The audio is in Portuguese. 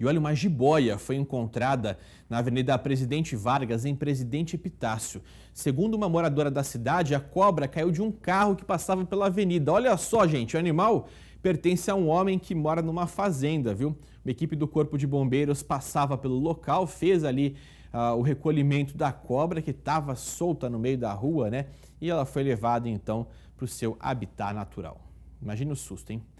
E olha, uma jiboia foi encontrada na Avenida Presidente Vargas, em Presidente Epitácio. Segundo uma moradora da cidade, a cobra caiu de um carro que passava pela avenida. Olha só, gente, o animal pertence a um homem que mora numa fazenda, viu? Uma equipe do Corpo de Bombeiros passava pelo local, fez ali ah, o recolhimento da cobra que estava solta no meio da rua, né? E ela foi levada então para o seu habitat natural. Imagina o susto, hein?